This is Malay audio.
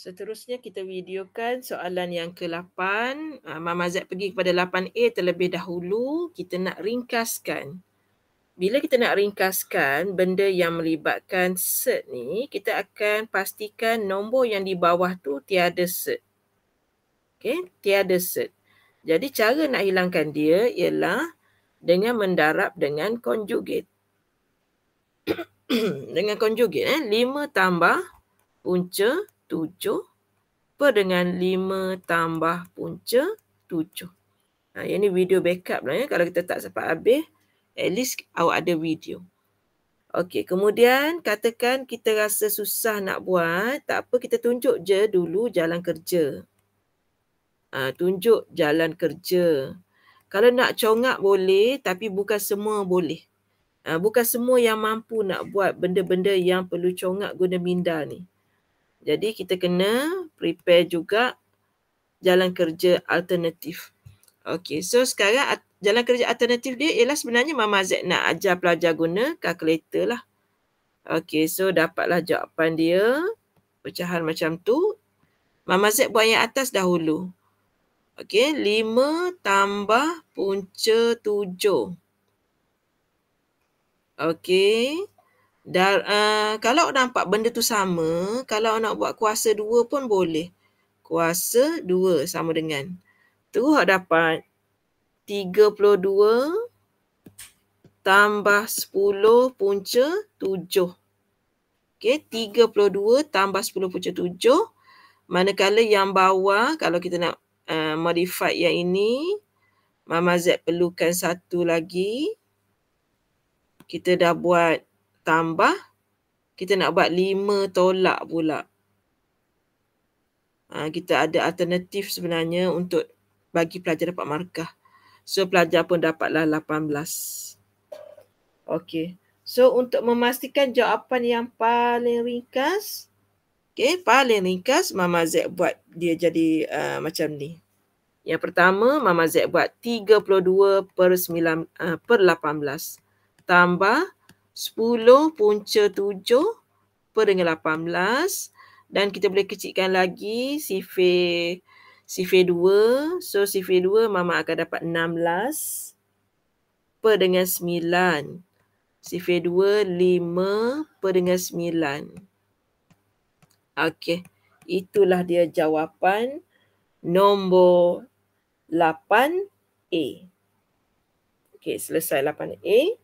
Seterusnya kita videokan soalan yang ke-8. Ah, Mama Z pergi kepada 8A terlebih dahulu. Kita nak ringkaskan. Bila kita nak ringkaskan benda yang melibatkan cert ni, kita akan pastikan nombor yang di bawah tu tiada cert. Okay, tiada cert. Jadi cara nak hilangkan dia ialah dengan mendarab dengan conjugate. dengan conjugate eh. 5 tambah punca tujuh per dengan lima tambah punca tujuh. Ha, yang ni video backup lah ya. Kalau kita tak sempat habis, at least awak ada video. Okey, kemudian katakan kita rasa susah nak buat. Tak apa, kita tunjuk je dulu jalan kerja. Ha, tunjuk jalan kerja. Kalau nak congak boleh, tapi bukan semua boleh. Ha, bukan semua yang mampu nak buat benda-benda yang perlu congak guna minda ni. Jadi kita kena prepare juga jalan kerja alternatif. Okey, so sekarang jalan kerja alternatif dia ialah sebenarnya Mama Z nak ajar pelajar guna kalkulator lah. Okey, so dapatlah jawapan dia. Pecahan macam tu. Mama Z buat yang atas dahulu. Okey, 5 tambah punca 7. Okey. Dar, uh, kalau nampak benda tu sama, kalau nak buat kuasa dua pun boleh. Kuasa dua sama dengan. Terus awak dapat 32 tambah 10 punca 7. Okey, 32 tambah 10 punca 7. Manakala yang bawah, kalau kita nak uh, modify yang ini, Mama Z perlukan satu lagi. Kita dah buat tambah kita nak buat 5 tolak pula. Ha, kita ada alternatif sebenarnya untuk bagi pelajar dapat markah. So pelajar pun dapatlah 18. Okey. So untuk memastikan jawapan yang paling ringkas. Okey, paling ringkas Mama Z buat dia jadi uh, macam ni. Yang pertama Mama Z buat 32 per, 9, uh, per 18 tambah 10 punca 7 per dengan 18 dan kita boleh kecilkan lagi sifir sifir 2 so sifir 2 mama akan dapat 16 per dengan 9 sifir 2 5 per dengan 9 okey itulah dia jawapan nombor 8A okey selesai 8A